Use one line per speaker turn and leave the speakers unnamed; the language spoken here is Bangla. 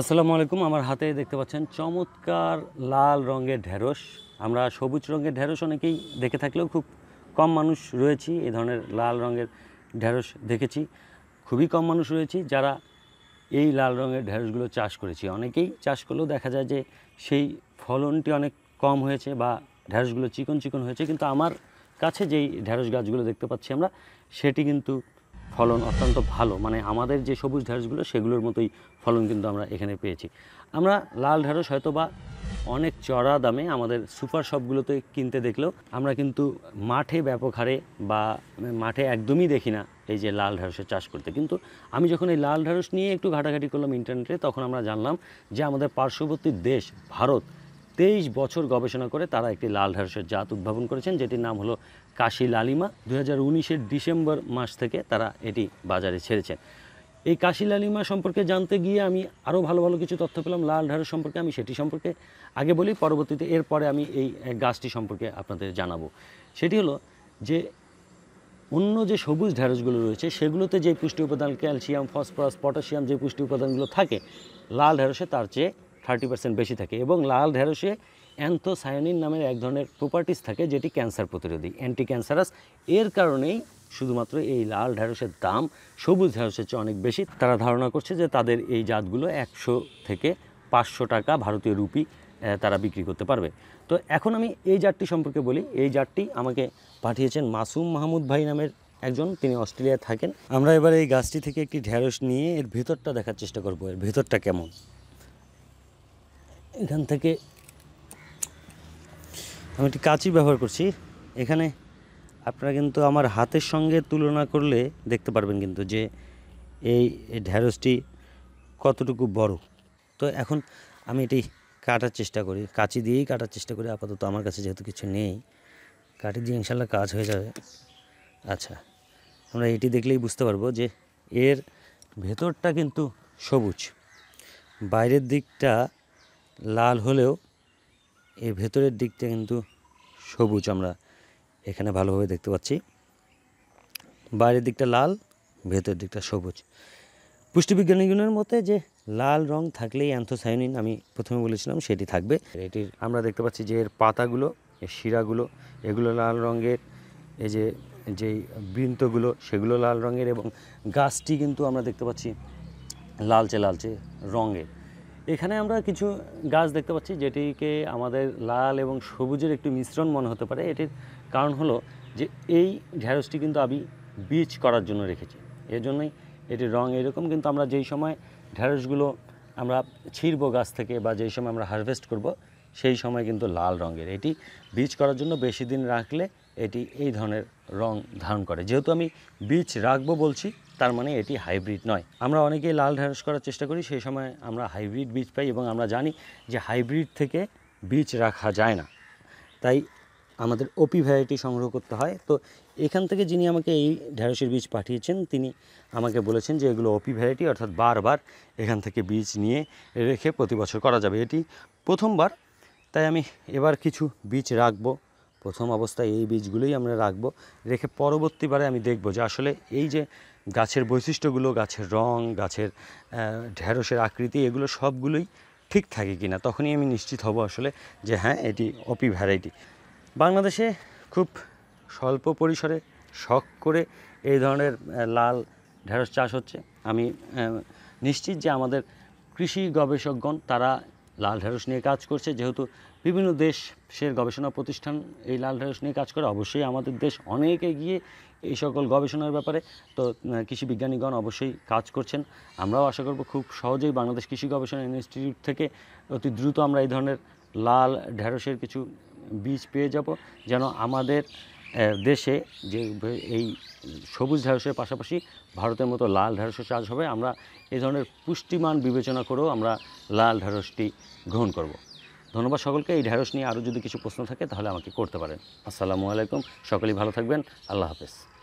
আসসালামু আলাইকুম আমার হাতে দেখতে পাচ্ছেন চমৎকার লাল রঙের ঢেঁড়স আমরা সবুজ রঙের ঢেঁড়স অনেকেই দেখে থাকলেও খুব কম মানুষ রয়েছি এই ধরনের লাল রঙের ঢেঁড়স দেখেছি খুবই কম মানুষ রয়েছি যারা এই লাল রঙের ঢেঁড়সগুলো চাষ করেছি অনেকেই চাষ করলেও দেখা যায় যে সেই ফলনটি অনেক কম হয়েছে বা ঢেঁড়সগুলো চিকন চিকন হয়েছে কিন্তু আমার কাছে যেই ঢেঁড়স গাছগুলো দেখতে পাচ্ছি আমরা সেটি কিন্তু ফলন অত্যন্ত ভালো মানে আমাদের যে সবুজ ঢ্যাঁড়সগুলো সেগুলোর মতোই ফলন কিন্তু আমরা এখানে পেয়েছি আমরা লাল ঢ্যাঁড়স হয়তো বা অনেক চড়া দামে আমাদের সুপার শপগুলোতে কিনতে দেখলেও আমরা কিন্তু মাঠে ব্যাপক হারে বা মাঠে একদমই দেখি না এই যে লাল ঢ্যাঁড়সের চাষ করতে কিন্তু আমি যখন এই লাল ঢ্যাঁড়স নিয়ে একটু ঘাটাঘাটি করলাম ইন্টারনেটে তখন আমরা জানলাম যে আমাদের পার্শ্ববর্তী দেশ ভারত তেইশ বছর গবেষণা করে তারা একটি লাল ঢেঁড়সের জাত উদ্ভাবন করেছেন যেটির নাম হলো কাশি লালিমা দু হাজার ডিসেম্বর মাস থেকে তারা এটি বাজারে ছেড়েছেন এই কাশি লালিমা সম্পর্কে জানতে গিয়ে আমি আরও ভালো ভালো কিছু তথ্য পেলাম লাল ঢেঁড়স সম্পর্কে আমি সেটি সম্পর্কে আগে বলি পরবর্তীতে এরপরে আমি এই গাছটি সম্পর্কে আপনাদের জানাবো সেটি হলো যে অন্য যে সবুজ ঢ্যাঁড়সগুলো রয়েছে সেগুলোতে যে পুষ্টি উপাদান ক্যালসিয়াম ফসফরাস পটাশিয়াম যে পুষ্টি উপাদানগুলো থাকে লাল ঢ্যাঁড়সে তার চেয়ে থার্টি পার্সেন্ট বেশি থাকে এবং লাল ঢেঁড়সে অ্যান্থোসায়ানিন নামের এক ধরনের প্রপার্টিস থাকে যেটি ক্যান্সার প্রতিরোধী অ্যান্টি ক্যান্সারাস এর কারণেই শুধুমাত্র এই লাল ঢ্যাঁড়সের দাম সবুজ ঢ্যাঁড়সের চেয়ে অনেক বেশি তারা ধারণা করছে যে তাদের এই জাতগুলো একশো থেকে পাঁচশো টাকা ভারতীয় রুপি তারা বিক্রি করতে পারবে তো এখন আমি এই জাতটি সম্পর্কে বলি এই জাতটি আমাকে পাঠিয়েছেন মাসুম মাহমুদ ভাই নামের একজন তিনি অস্ট্রেলিয়ায় থাকেন আমরা এবার এই গাছটি থেকে একটি ঢ্যাঁড়স নিয়ে এর ভেতরটা দেখার চেষ্টা করব এর ভেতরটা কেমন এখান থেকে আমি একটি কাঁচি ব্যবহার করছি এখানে আপনারা কিন্তু আমার হাতের সঙ্গে তুলনা করলে দেখতে পারবেন কিন্তু যে এই ঢ্যাঁড়সটি কতটুকু বড় তো এখন আমি এটি কাটার চেষ্টা করি কাঁচি দিয়েই কাটার চেষ্টা করি আপাতত আমার কাছে যেহেতু কিছু নেই কাটি দিয়ে ইনশাল্লাহ কাজ হয়ে যাবে আচ্ছা আমরা এটি দেখলেই বুঝতে পারবো যে এর ভেতরটা কিন্তু সবুজ বাইরের দিকটা লাল হলেও এর ভেতরের দিকটা কিন্তু সবুজ আমরা এখানে ভালোভাবে দেখতে পাচ্ছি বাইরের দিকটা লাল ভেতরের দিকটা সবুজ পুষ্টিবিজ্ঞানীগুলোর মতে যে লাল রং থাকলেই অ্যান্থোসায়নিন আমি প্রথমে বলেছিলাম সেটি থাকবে এটির আমরা দেখতে পাচ্ছি যে এর পাতাগুলো এর শিরাগুলো এগুলো লাল রঙের এই যে যেই বৃন্তগুলো সেগুলো লাল রঙের এবং গাছটি কিন্তু আমরা দেখতে পাচ্ছি লালচে লালচে রঙের এখানে আমরা কিছু গাছ দেখতে পাচ্ছি যেটিকে আমাদের লাল এবং সবুজের একটি মিশ্রণ মনে হতে পারে এটির কারণ হলো যে এই ঢ্যাঁড়সটি কিন্তু আমি বীজ করার জন্য রেখেছি এজন্যই এটির রং এরকম কিন্তু আমরা যেই সময় ঢ্যাঁড়সগুলো আমরা ছিঁড়ব গাছ থেকে বা যেই সময় আমরা হারভেস্ট করব সেই সময় কিন্তু লাল রঙের এটি বীজ করার জন্য বেশি দিন রাখলে এটি এই ধরনের রং ধারণ করে যেহেতু আমি বীজ রাখবো বলছি তার মানে এটি হাইব্রিড নয় আমরা অনেকেই লাল ঢ্যাঁড়স করার চেষ্টা করি সেই সময় আমরা হাইব্রিড বীজ পাই এবং আমরা জানি যে হাইব্রিড থেকে বীজ রাখা যায় না তাই আমাদের ওপি ভ্যারাইটি সংগ্রহ করতে হয় তো এখান থেকে যিনি আমাকে এই ঢ্যাঁড়সের বীজ পাঠিয়েছেন তিনি আমাকে বলেছেন যে এগুলো ওপি ভ্যারাইটি অর্থাৎ বারবার এখান থেকে বীজ নিয়ে রেখে প্রতি বছর করা যাবে এটি প্রথমবার তাই আমি এবার কিছু বীজ রাখবো প্রথম অবস্থায় এই বীজগুলোই আমরা রাখবো রেখে পরবর্তীবারে আমি দেখব যে আসলে এই যে গাছের বৈশিষ্ট্যগুলো গাছের রং গাছের ঢেঁড়সের আকৃতি এগুলো সবগুলোই ঠিক থাকে কি না তখনই আমি নিশ্চিত হব আসলে যে হ্যাঁ এটি অপি ভ্যারাইটি বাংলাদেশে খুব স্বল্প পরিসরে শখ করে এই ধরনের লাল ঢেঁড়স চাষ হচ্ছে আমি নিশ্চিত যে আমাদের কৃষি গবেষকগণ তারা লাল ঢেঁড়স নিয়ে কাজ করছে যেহেতু বিভিন্ন দেশের গবেষণা প্রতিষ্ঠান এই লাল ঢেঁড়স নিয়ে কাজ করে অবশ্যই আমাদের দেশ অনেক এগিয়ে এই সকল গবেষণার ব্যাপারে তো কৃষি বিজ্ঞানীগণ অবশ্যই কাজ করছেন আমরাও আশা করব খুব সহজেই বাংলাদেশ কৃষি গবেষণা ইনস্টিটিউট থেকে অতি দ্রুত আমরা এই ধরনের লাল ঢেঁড়সের কিছু বীজ পেয়ে যাব যেন আমাদের দেশে যে এই সবুজ ঢ্যাঁড়সের পাশাপাশি ভারতের মতো লাল ঢ্যাঁড়সের চাষ হবে আমরা এই ধরনের পুষ্টিমান বিবেচনা করেও আমরা লাল ঢ্যাঁড়সটি গ্রহণ করব ধন্যবাদ সকলকে এই ঢ্যাঁড়স নিয়ে আরও যদি কিছু প্রশ্ন থাকে তাহলে আমাকে করতে পারেন আসসালামু আলাইকুম সকলেই ভালো থাকবেন আল্লাহ হাফেজ